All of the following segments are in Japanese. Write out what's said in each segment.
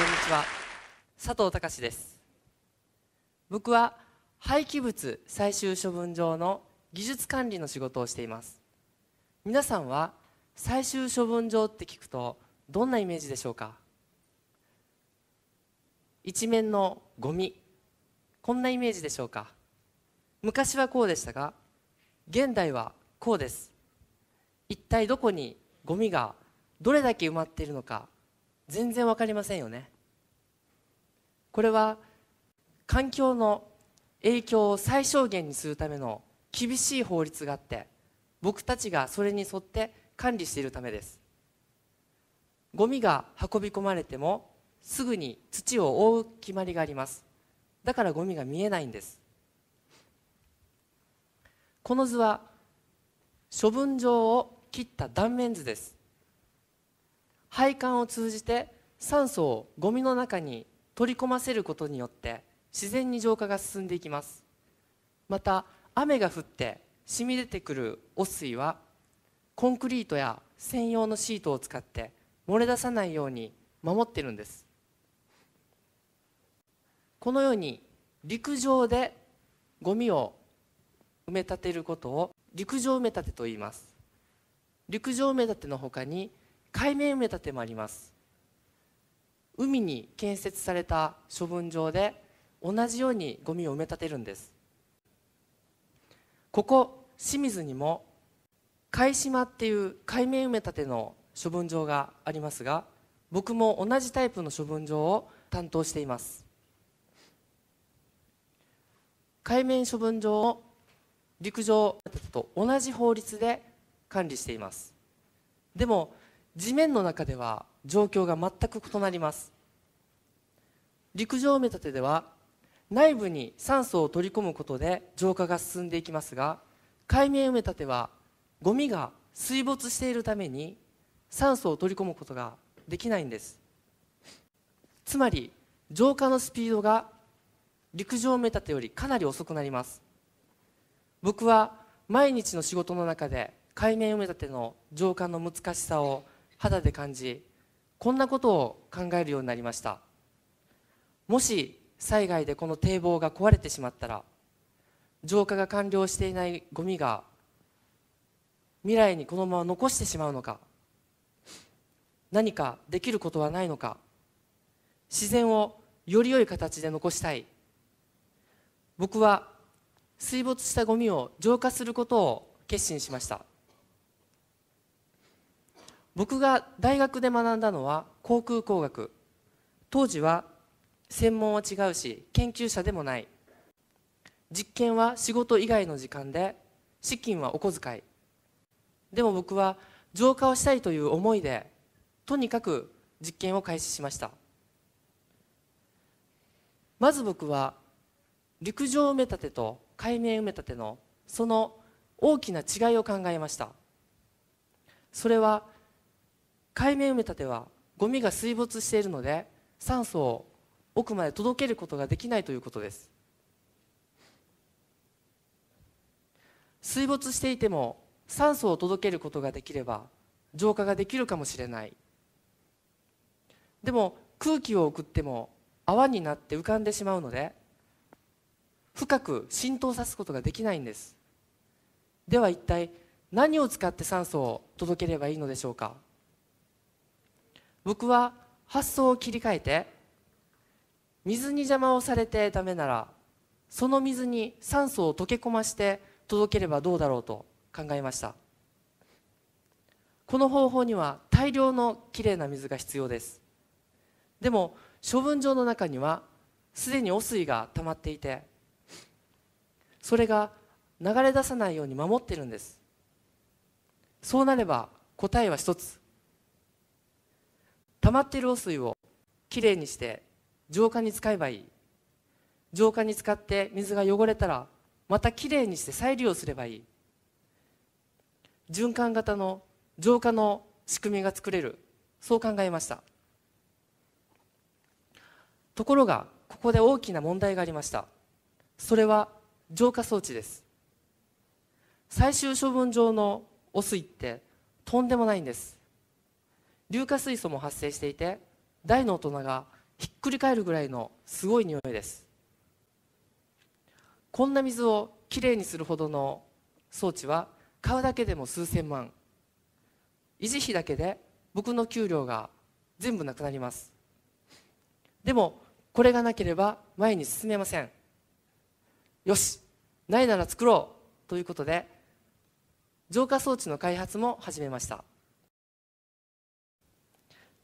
こんにちは佐藤隆です僕は廃棄物最終処分場の技術管理の仕事をしています皆さんは最終処分場って聞くとどんなイメージでしょうか一面のゴミこんなイメージでしょうか昔はこうでしたが現代はこうです一体どこにゴミがどれだけ埋まっているのか全然分かりませんよねこれは環境の影響を最小限にするための厳しい法律があって僕たちがそれに沿って管理しているためですゴミが運び込まれてもすぐに土を覆う決まりがありますだからゴミが見えないんですこの図は処分場を切った断面図です配管を通じて酸素をゴミの中に取り込ませることによって自然に浄化が進んでいきますまた雨が降って染み出てくる汚水はコンクリートや専用のシートを使って漏れ出さないように守ってるんですこのように陸上でゴミを埋め立てることを陸上埋め立てと言います陸上埋め立てのほかに海面埋め立てもあります海に建設された処分場で同じようにゴミを埋め立てるんですここ清水にも海島っていう海面埋め立ての処分場がありますが僕も同じタイプの処分場を担当しています海面処分場を陸上と同じ法律で管理していますでも地面の中では状況が全く異なります陸上埋め立てでは内部に酸素を取り込むことで浄化が進んでいきますが海面埋め立てはゴミが水没しているために酸素を取り込むことができないんですつまり浄化のスピードが陸上埋め立てよりかなり遅くなります僕は毎日の仕事の中で海面埋め立ての浄化の難しさを肌で感じこんなことを考えるようになりましたもし災害でこの堤防が壊れてしまったら浄化が完了していないゴミが未来にこのまま残してしまうのか何かできることはないのか自然をより良い形で残したい僕は水没したゴミを浄化することを決心しました僕が大学で学んだのは航空工学当時は専門は違うし研究者でもない実験は仕事以外の時間で資金はお小遣いでも僕は浄化をしたいという思いでとにかく実験を開始しましたまず僕は陸上埋め立てと海面埋め立てのその大きな違いを考えましたそれは海面埋め立てはゴミが水没しているので酸素を奥まで届けることができないということです水没していても酸素を届けることができれば浄化ができるかもしれないでも空気を送っても泡になって浮かんでしまうので深く浸透さすことができないんですでは一体何を使って酸素を届ければいいのでしょうか僕は発想を切り替えて水に邪魔をされてダメならその水に酸素を溶け込まして届ければどうだろうと考えましたこの方法には大量のきれいな水が必要ですでも処分場の中にはすでに汚水が溜まっていてそれが流れ出さないように守ってるんですそうなれば答えは一つ溜まっている汚水をきれいにして浄化に使えばいい浄化に使って水が汚れたらまたきれいにして再利用すればいい循環型の浄化の仕組みが作れるそう考えましたところがここで大きな問題がありましたそれは浄化装置です最終処分場の汚水ってとんでもないんです硫化水素も発生していて大の大人がひっくり返るぐらいのすごい匂いですこんな水をきれいにするほどの装置は買うだけでも数千万維持費だけで僕の給料が全部なくなりますでもこれがなければ前に進めませんよしないなら作ろうということで浄化装置の開発も始めました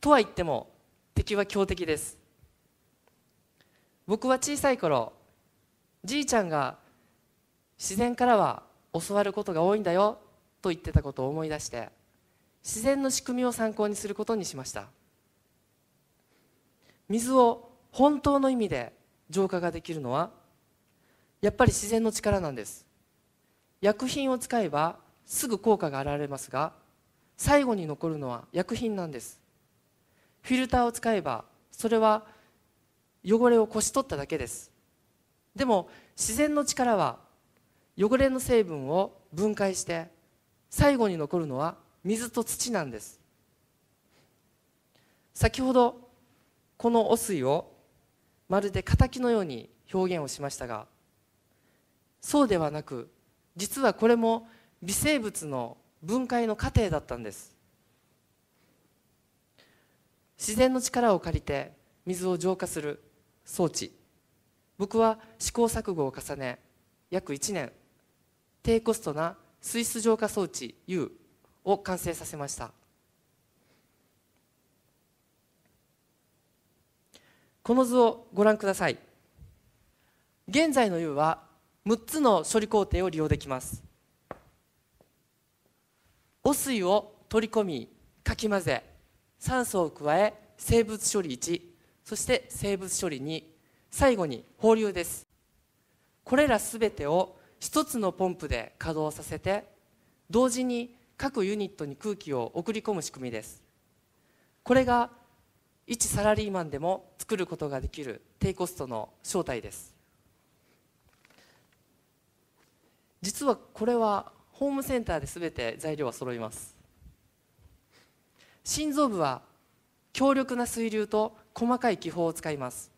とは言っても敵は強敵です僕は小さい頃じいちゃんが自然からは教わることが多いんだよと言ってたことを思い出して自然の仕組みを参考にすることにしました水を本当の意味で浄化ができるのはやっぱり自然の力なんです薬品を使えばすぐ効果が現れますが最後に残るのは薬品なんですフィルターを使えばそれは汚れをこし取っただけですでも自然の力は汚れの成分を分解して最後に残るのは水と土なんです先ほどこの汚水をまるで敵のように表現をしましたがそうではなく実はこれも微生物の分解の過程だったんです自然の力を借りて水を浄化する装置僕は試行錯誤を重ね約1年低コストな水質浄化装置 U を完成させましたこの図をご覧ください現在の U は6つの処理工程を利用できます汚水を取り込みかき混ぜ酸素を加え生物処理1そして生物処理2最後に放流ですこれら全てを1つのポンプで稼働させて同時に各ユニットに空気を送り込む仕組みですこれが一サラリーマンでも作ることができる低コストの正体です実はこれはホームセンターですべて材料は揃います心臓部は強力な水流と細かい気泡を使います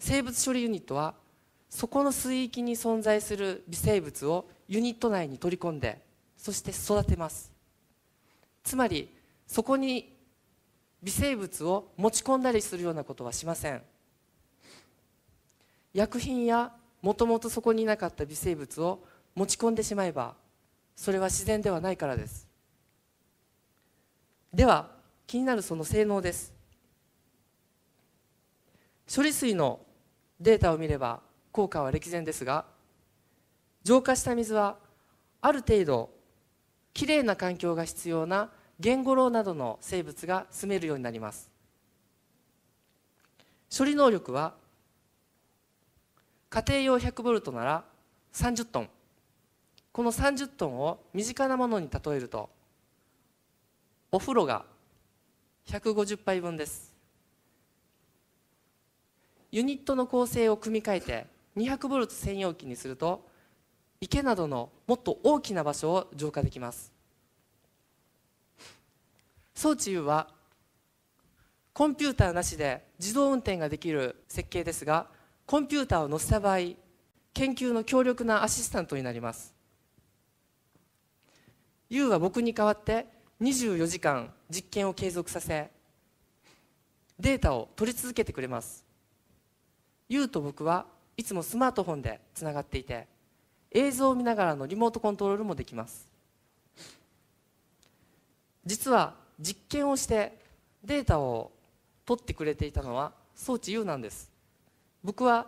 生物処理ユニットはそこの水域に存在する微生物をユニット内に取り込んでそして育てますつまりそこに微生物を持ち込んだりするようなことはしません薬品やもともとそこにいなかった微生物を持ち込んでしまえばそれは自然ではないからですでは気になるその性能です処理水のデータを見れば効果は歴然ですが浄化した水はある程度きれいな環境が必要なゲンゴロウなどの生物が住めるようになります処理能力は家庭用100ボルトなら30トンこの30トンを身近なものに例えるとお風呂が150杯分ですユニットの構成を組み替えて200ボルト専用機にすると池などのもっと大きな場所を浄化できます装置 U はコンピューターなしで自動運転ができる設計ですがコンピューターを乗せた場合研究の強力なアシスタントになります U は僕に代わって24時間実験を継続させデータを取り続けてくれますユウと僕はいつもスマートフォンでつながっていて映像を見ながらのリモートコントロールもできます実は実験をしてデータを取ってくれていたのは装置 U なんです僕は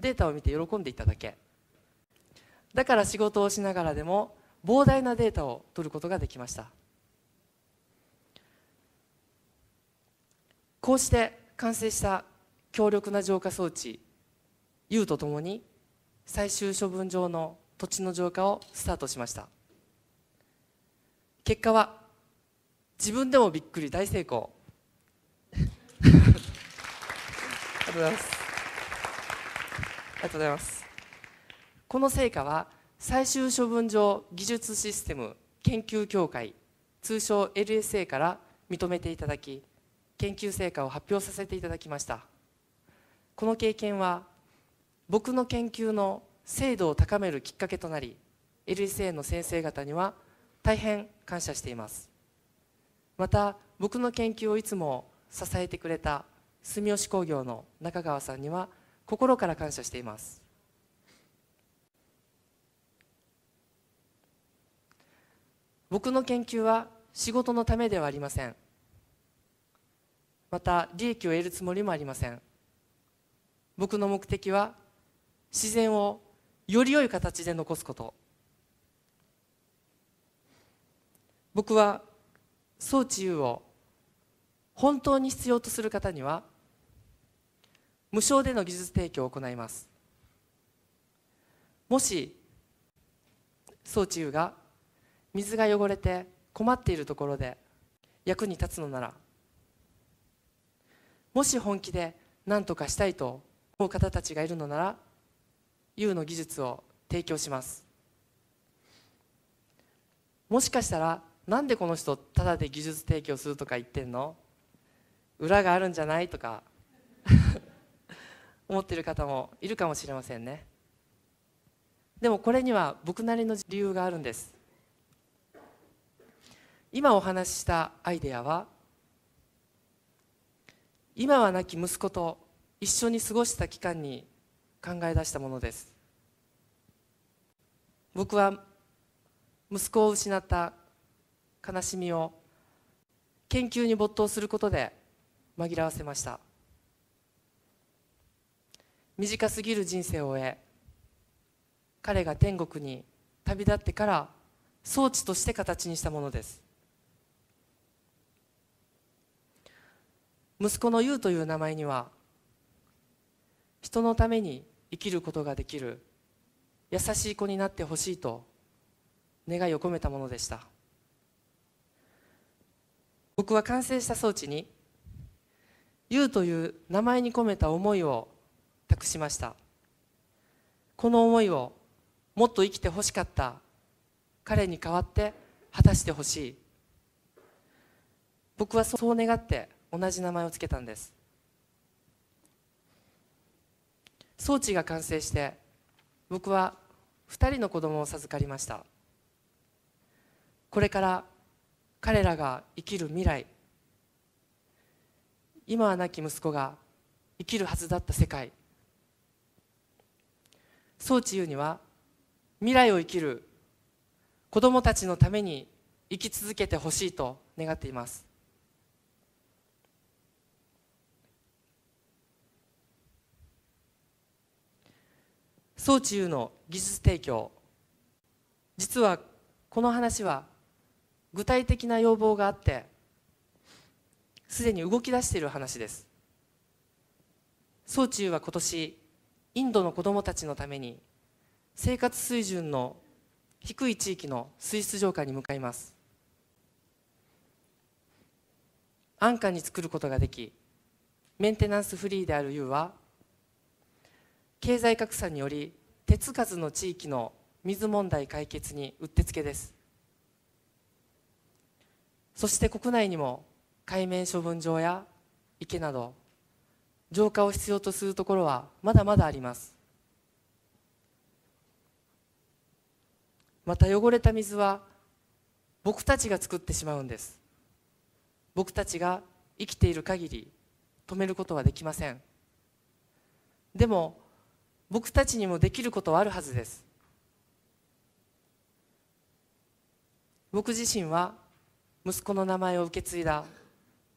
データを見て喜んでいただけだから仕事をしながらでも膨大なデータを取ることができましたこうして完成した強力な浄化装置 U とともに最終処分場の土地の浄化をスタートしました結果は自分でもびっくり大成功ありがとうございますありがとうございますこの成果は最終処分場技術システム研究協会通称 LSA から認めていただき研究成果を発表させていただきましたこの経験は僕の研究の精度を高めるきっかけとなり LSA の先生方には大変感謝していますまた僕の研究をいつも支えてくれた住吉工業の中川さんには心から感謝しています僕の研究は仕事のためではありませんまた利益を得るつもりもありません僕の目的は自然をより良い形で残すこと僕は総治癒を本当に必要とする方には無償での技術提供を行いますもし総治癒が水が汚れて困っているところで役に立つのならもし本気で何とかしたいと思う方たちがいるのなら U の技術を提供しますもしかしたらなんでこの人ただで技術提供するとか言ってんの裏があるんじゃないとか 思ってる方もいるかもしれませんねでもこれには僕なりの理由があるんです今お話ししたアイデアは今は亡き息子と一緒に過ごした期間に考え出したものです僕は息子を失った悲しみを研究に没頭することで紛らわせました短すぎる人生を終え彼が天国に旅立ってから装置として形にしたものです息子のユウという名前には人のために生きることができる優しい子になってほしいと願いを込めたものでした僕は完成した装置に「ユウという名前に込めた思いを託しましたこの思いをもっと生きてほしかった彼に代わって果たしてほしい僕はそう願って同じ名前を付けたんです装置が完成して僕は2人の子供を授かりましたこれから彼らが生きる未来今は亡き息子が生きるはずだった世界装置知うには未来を生きる子供たちのために生き続けてほしいと願っています装置の技術提供実はこの話は具体的な要望があってすでに動き出している話です総中は今年インドの子どもたちのために生活水準の低い地域の水質浄化に向かいます安価に作ることができメンテナンスフリーである U は経済格差により手つかずの地域の水問題解決にうってつけですそして国内にも海面処分場や池など浄化を必要とするところはまだまだありますまた汚れた水は僕たちが作ってしまうんです僕たちが生きている限り止めることはできませんでも僕たちにもできることはあるはずです僕自身は息子の名前を受け継いだ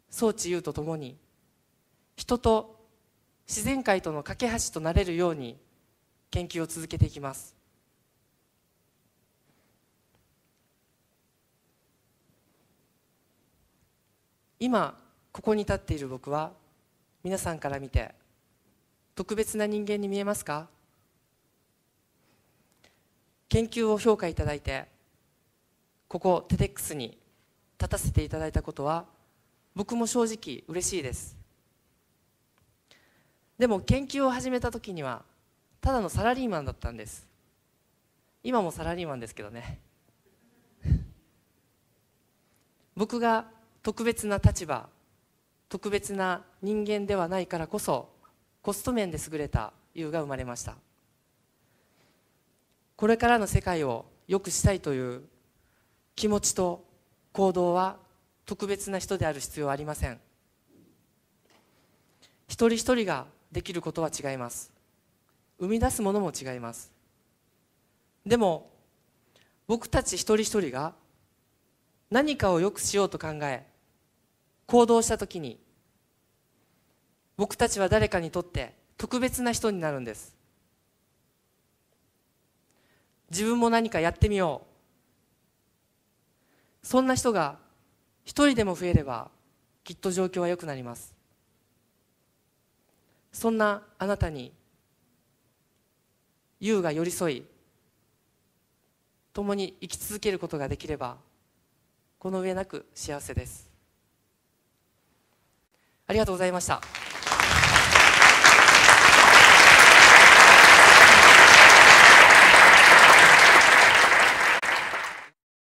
宗地優とともに人と自然界との架け橋となれるように研究を続けていきます今ここに立っている僕は皆さんから見て特別な人間に見えますか研究を評価いただいてここ TEDx に立たせていただいたことは僕も正直嬉しいですでも研究を始めた時にはただのサラリーマンだったんです今もサラリーマンですけどね 僕が特別な立場特別な人間ではないからこそコスト面で優れた優が生まれましたこれからの世界を良くしたいという気持ちと行動は特別な人である必要はありません一人一人ができることは違います生み出すものも違いますでも僕たち一人一人が何かを良くしようと考え行動したときに僕たちは誰かにとって特別な人になるんです自分も何かやってみようそんな人が一人でも増えればきっと状況は良くなりますそんなあなたに優が寄り添い共に生き続けることができればこの上なく幸せですありがとうございました